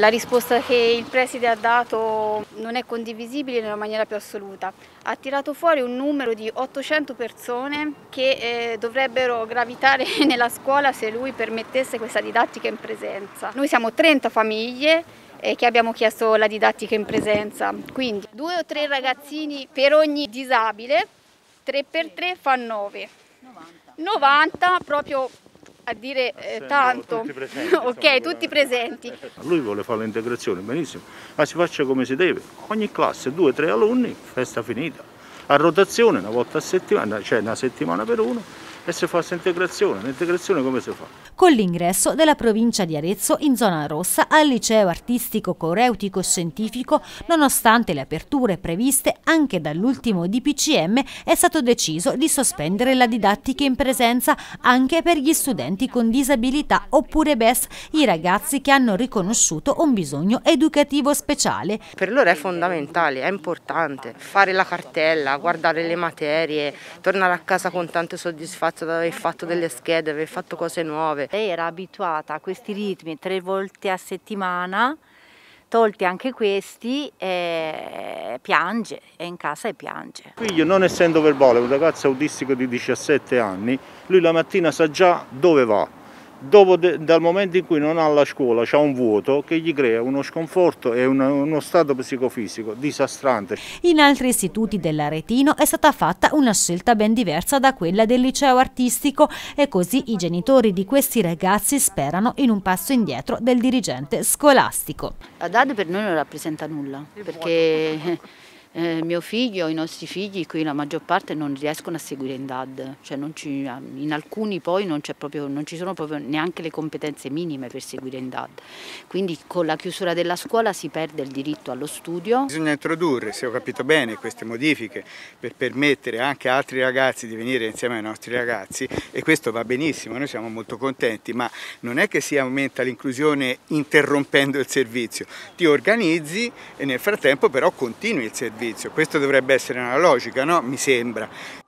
La risposta che il preside ha dato non è condivisibile nella maniera più assoluta. Ha tirato fuori un numero di 800 persone che eh, dovrebbero gravitare nella scuola se lui permettesse questa didattica in presenza. Noi siamo 30 famiglie eh, che abbiamo chiesto la didattica in presenza, quindi due o tre ragazzini per ogni disabile, 3 per 3 fa 9. 90 proprio a dire eh, tanto. Tutti presenti, ok, tutti eh. presenti. Lui vuole fare l'integrazione, benissimo, ma si faccia come si deve. Ogni classe, due o tre alunni, festa finita. A rotazione, una volta a settimana, cioè una settimana per uno, e si fa integrazione. L'integrazione come si fa? Con l'ingresso della provincia di Arezzo in zona rossa al liceo artistico coreutico scientifico, nonostante le aperture previste anche dall'ultimo DPCM, è stato deciso di sospendere la didattica in presenza anche per gli studenti con disabilità oppure BES, i ragazzi che hanno riconosciuto un bisogno educativo speciale. Per loro è fondamentale, è importante fare la cartella, guardare le materie, tornare a casa con tante soddisfazioni forza, avevi fatto delle schede, aver fatto cose nuove. Lei era abituata a questi ritmi tre volte a settimana, tolti anche questi, e piange, è in casa e piange. Il figlio non essendo verbale, un ragazzo autistico di 17 anni, lui la mattina sa già dove va, dopo de, dal momento in cui non ha la scuola c'è un vuoto che gli crea uno sconforto e una, uno stato psicofisico disastrante. In altri istituti dell'Aretino è stata fatta una scelta ben diversa da quella del liceo artistico e così i genitori di questi ragazzi sperano in un passo indietro del dirigente scolastico. La DAD per noi non rappresenta nulla perché eh, mio figlio, i nostri figli qui la maggior parte non riescono a seguire in DAD, cioè ci, in alcuni poi non, proprio, non, ci sono proprio neanche le competenze minime per seguire in DAD, quindi con la chiusura della scuola si perde il diritto allo studio. Bisogna introdurre, se ho capito bene, queste modifiche per permettere anche a altri ragazzi di venire insieme ai nostri ragazzi e questo va benissimo, noi siamo molto contenti, ma non è che si aumenta l'inclusione interrompendo il servizio, ti organizzi e nel frattempo però continui il servizio servizio. Questa dovrebbe essere una logica, no? Mi sembra.